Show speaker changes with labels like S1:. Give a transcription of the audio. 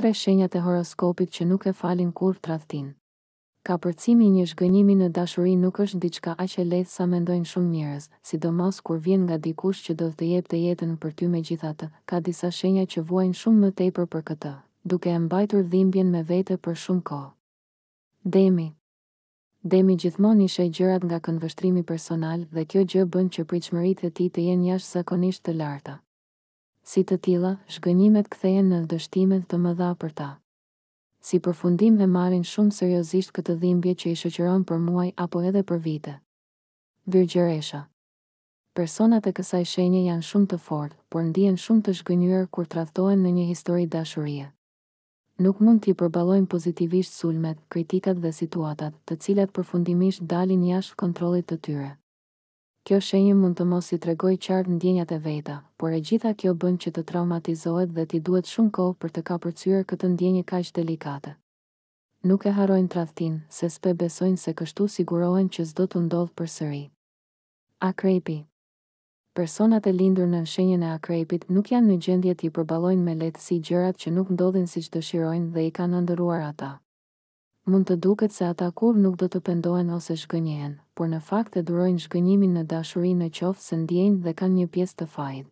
S1: tre shenjat e horoskopit që nuk e falin kur tradhtin. Ka përcimi një shgënimi në dashuri nuk është në diqka aq e lehtë sa mendojnë shumë njërës, si do kur vjen nga dikush që do të jep të jetën për ty me gjithatë, ka disa shenja që vojnë shumë më tepër për këtë, duke e mbajtur dhimbjen me vete për shumë ko. Demi Demi gjithmon ishe gjërat nga kënvështrimi personal dhe kjo gjë bënd që pritëshmërit e ti të jenë jashtë zakonisht të larta. Si të tila, shgënimet kthejen në dështimet të më dha për ta. Si përfundim e marin shumë seriosisht këtë dhimbje që i shëqëron për muaj apo edhe për vite. Virgjeresha Personat e kësaj shenje janë shumë të fort, por ndien shumë të shgënyër kur trahtohen në një histori dashurie. Nuk mund t'i përbalojnë pozitivisht sulmet, kritikat dhe situatat, të cilat përfundimisht dalin jashtë kontrolit të tyre kjo shenjë mund të mos i tregoj qartë ndjenjat e veta, por e gjitha kjo bën që të traumatizohet dhe ti duhet shumë kohë për të kapërcyer këtë ndjenjë kaq delikate. Nuk e harojnë tradhtin, se s'pe besojnë se kështu sigurohen që s'do të ndodhë përsëri. Akrepi Personat e lindur në shenjën e akrepit nuk janë në gjendje t'i përbalojnë me letësi gjërat që nuk ndodhin si që dëshirojnë dhe i kanë ndëruar ata mund të duket se ata kur nuk do të pendohen ose shgënjen, por në fakt e durojnë shgënjimin në dashurin në qofë së dhe kanë një pjesë të fajdë.